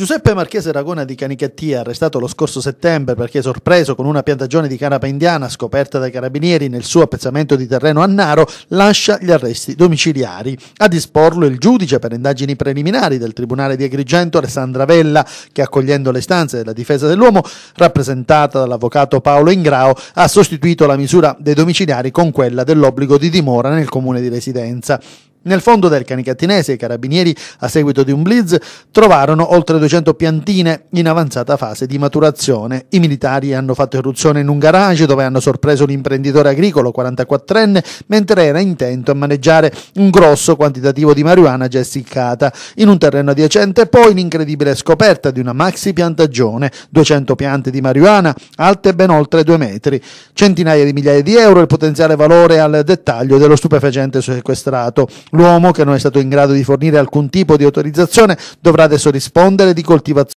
Giuseppe Marchese Ragona di Canicattia, arrestato lo scorso settembre perché sorpreso con una piantagione di canapa indiana scoperta dai carabinieri nel suo appezzamento di terreno a Naro, lascia gli arresti domiciliari. A disporlo il giudice per indagini preliminari del Tribunale di Agrigento Alessandra Vella, che accogliendo le stanze della difesa dell'uomo, rappresentata dall'avvocato Paolo Ingrao, ha sostituito la misura dei domiciliari con quella dell'obbligo di dimora nel comune di residenza. Nel fondo del Canicattinese i carabinieri, a seguito di un blitz, trovarono oltre 200 piantine in avanzata fase di maturazione. I militari hanno fatto irruzione in un garage dove hanno sorpreso l'imprenditore agricolo 44enne mentre era intento a maneggiare un grosso quantitativo di marijuana già essiccata. In un terreno adiacente poi l'incredibile scoperta di una maxi piantagione, 200 piante di marijuana alte ben oltre 2 metri, centinaia di migliaia di euro il potenziale valore al dettaglio dello stupefacente sequestrato L'uomo, che non è stato in grado di fornire alcun tipo di autorizzazione, dovrà adesso rispondere di coltivazione